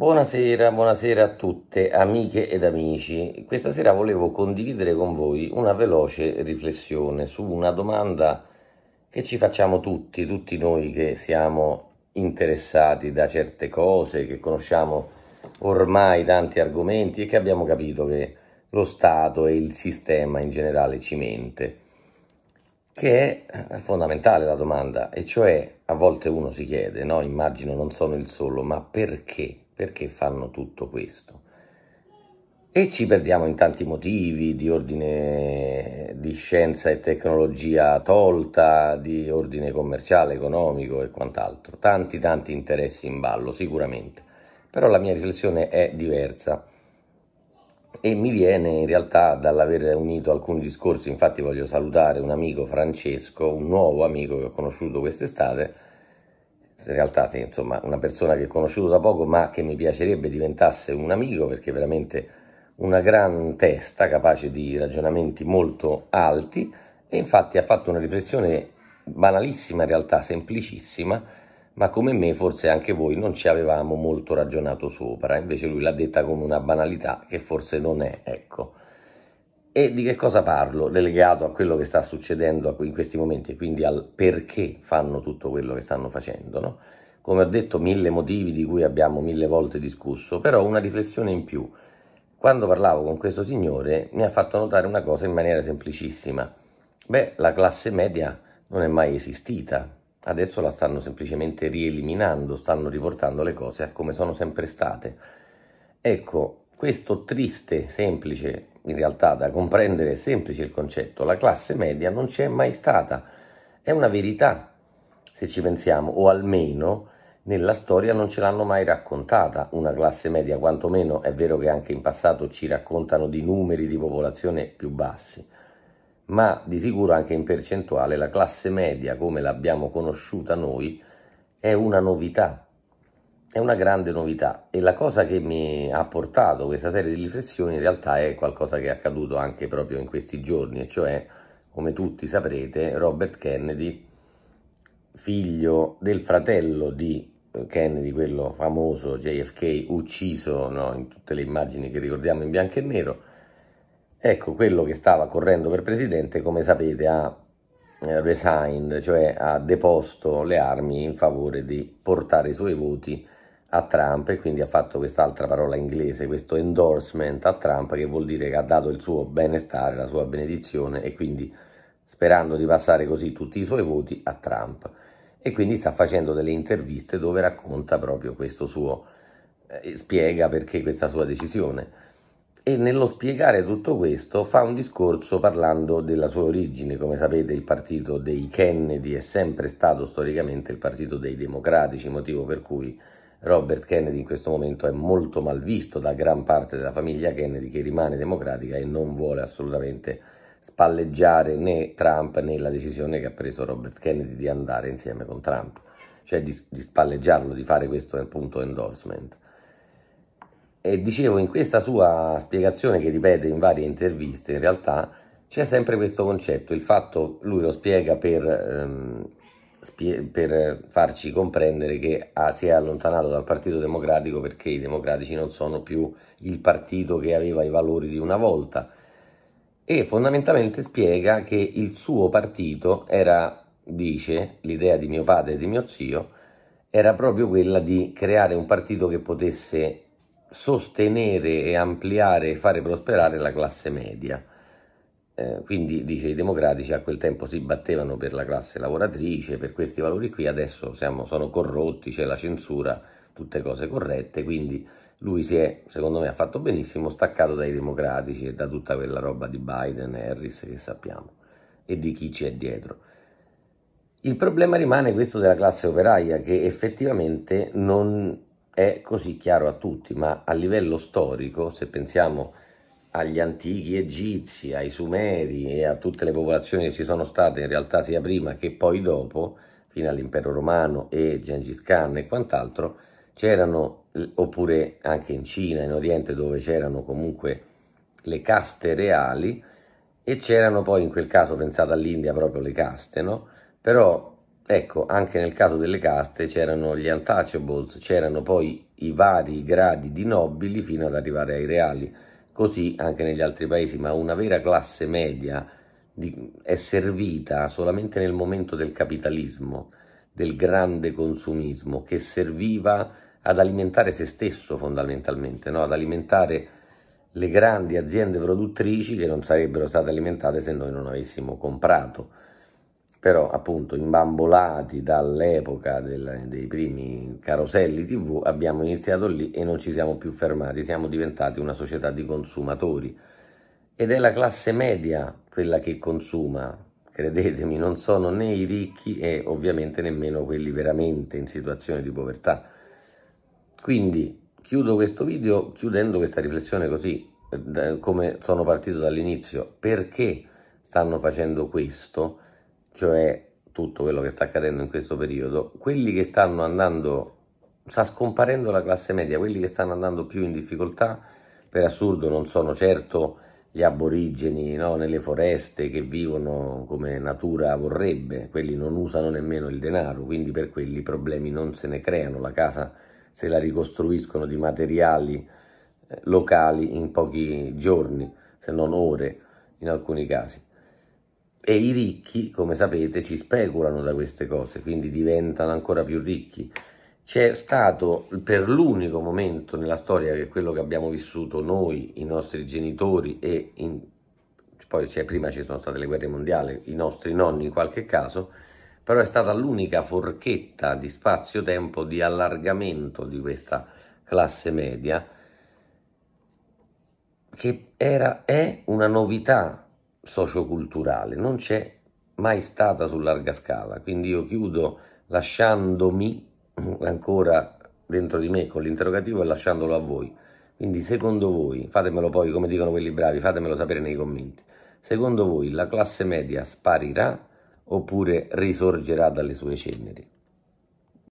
Buonasera, buonasera a tutte amiche ed amici. Questa sera volevo condividere con voi una veloce riflessione su una domanda che ci facciamo tutti, tutti noi che siamo interessati da certe cose, che conosciamo ormai tanti argomenti e che abbiamo capito che lo Stato e il sistema in generale ci mente, che è fondamentale la domanda, e cioè a volte uno si chiede, no? immagino non sono il solo, ma perché perché fanno tutto questo. E ci perdiamo in tanti motivi di ordine di scienza e tecnologia tolta, di ordine commerciale, economico e quant'altro. Tanti, tanti interessi in ballo, sicuramente. Però la mia riflessione è diversa e mi viene in realtà dall'aver unito alcuni discorsi. Infatti voglio salutare un amico Francesco, un nuovo amico che ho conosciuto quest'estate, in realtà sì, insomma una persona che ho conosciuto da poco ma che mi piacerebbe diventasse un amico perché veramente una gran testa capace di ragionamenti molto alti e infatti ha fatto una riflessione banalissima in realtà, semplicissima, ma come me forse anche voi non ci avevamo molto ragionato sopra, invece lui l'ha detta come una banalità che forse non è, ecco. E di che cosa parlo? Delegato a quello che sta succedendo in questi momenti, e quindi al perché fanno tutto quello che stanno facendo. No? Come ho detto, mille motivi di cui abbiamo mille volte discusso, però una riflessione in più. Quando parlavo con questo signore mi ha fatto notare una cosa in maniera semplicissima. Beh, la classe media non è mai esistita, adesso la stanno semplicemente rieliminando, stanno riportando le cose a come sono sempre state. Ecco, questo triste, semplice in realtà da comprendere è semplice il concetto, la classe media non c'è mai stata, è una verità se ci pensiamo, o almeno nella storia non ce l'hanno mai raccontata una classe media, quantomeno è vero che anche in passato ci raccontano di numeri di popolazione più bassi, ma di sicuro anche in percentuale la classe media come l'abbiamo conosciuta noi è una novità è una grande novità e la cosa che mi ha portato questa serie di riflessioni in realtà è qualcosa che è accaduto anche proprio in questi giorni, cioè, come tutti saprete, Robert Kennedy, figlio del fratello di eh, Kennedy, quello famoso JFK, ucciso no, in tutte le immagini che ricordiamo in bianco e nero, ecco quello che stava correndo per presidente, come sapete, ha eh, resigned, cioè ha deposto le armi in favore di portare i suoi voti a Trump e quindi ha fatto quest'altra parola inglese, questo endorsement a Trump che vuol dire che ha dato il suo benestare, la sua benedizione e quindi sperando di passare così tutti i suoi voti a Trump. E quindi sta facendo delle interviste dove racconta proprio questo suo, eh, spiega perché questa sua decisione. E nello spiegare tutto questo fa un discorso parlando della sua origine, come sapete il partito dei Kennedy è sempre stato storicamente il partito dei democratici, motivo per cui Robert Kennedy in questo momento è molto mal visto da gran parte della famiglia Kennedy che rimane democratica e non vuole assolutamente spalleggiare né Trump né la decisione che ha preso Robert Kennedy di andare insieme con Trump, cioè di, di spalleggiarlo, di fare questo appunto endorsement. E dicevo, in questa sua spiegazione che ripete in varie interviste, in realtà c'è sempre questo concetto, il fatto, lui lo spiega per... Ehm, per farci comprendere che ah, si è allontanato dal Partito Democratico perché i democratici non sono più il partito che aveva i valori di una volta e fondamentalmente spiega che il suo partito era, dice, l'idea di mio padre e di mio zio, era proprio quella di creare un partito che potesse sostenere e ampliare e fare prosperare la classe media. Eh, quindi dice i democratici a quel tempo si battevano per la classe lavoratrice, per questi valori qui, adesso siamo, sono corrotti, c'è la censura, tutte cose corrette, quindi lui si è, secondo me ha fatto benissimo, staccato dai democratici e da tutta quella roba di Biden e Harris che sappiamo e di chi c'è dietro. Il problema rimane questo della classe operaia che effettivamente non è così chiaro a tutti, ma a livello storico, se pensiamo agli antichi egizi, ai sumeri e a tutte le popolazioni che ci sono state in realtà sia prima che poi dopo, fino all'impero romano e Gengis Khan e quant'altro, c'erano, oppure anche in Cina, in Oriente dove c'erano comunque le caste reali e c'erano poi in quel caso, pensate all'India, proprio le caste, no? Però ecco, anche nel caso delle caste c'erano gli untouchables, c'erano poi i vari gradi di nobili fino ad arrivare ai reali così anche negli altri paesi, ma una vera classe media di, è servita solamente nel momento del capitalismo, del grande consumismo, che serviva ad alimentare se stesso fondamentalmente, no? ad alimentare le grandi aziende produttrici che non sarebbero state alimentate se noi non avessimo comprato però appunto imbambolati dall'epoca del, dei primi caroselli tv abbiamo iniziato lì e non ci siamo più fermati, siamo diventati una società di consumatori ed è la classe media quella che consuma, credetemi, non sono né i ricchi e ovviamente nemmeno quelli veramente in situazione di povertà. Quindi chiudo questo video chiudendo questa riflessione così, eh, come sono partito dall'inizio, perché stanno facendo questo? cioè tutto quello che sta accadendo in questo periodo, quelli che stanno andando, sta scomparendo la classe media, quelli che stanno andando più in difficoltà, per assurdo non sono certo gli aborigeni no? nelle foreste che vivono come natura vorrebbe, quelli non usano nemmeno il denaro, quindi per quelli i problemi non se ne creano, la casa se la ricostruiscono di materiali eh, locali in pochi giorni, se non ore in alcuni casi. E i ricchi, come sapete, ci speculano da queste cose, quindi diventano ancora più ricchi. C'è stato per l'unico momento nella storia che quello che abbiamo vissuto noi, i nostri genitori e in, poi cioè, prima ci sono state le guerre mondiali, i nostri nonni in qualche caso, però è stata l'unica forchetta di spazio-tempo di allargamento di questa classe media che era, è una novità socioculturale, non c'è mai stata su larga scala, quindi io chiudo lasciandomi ancora dentro di me con l'interrogativo e lasciandolo a voi. Quindi secondo voi, fatemelo poi come dicono quelli bravi, fatemelo sapere nei commenti, secondo voi la classe media sparirà oppure risorgerà dalle sue ceneri?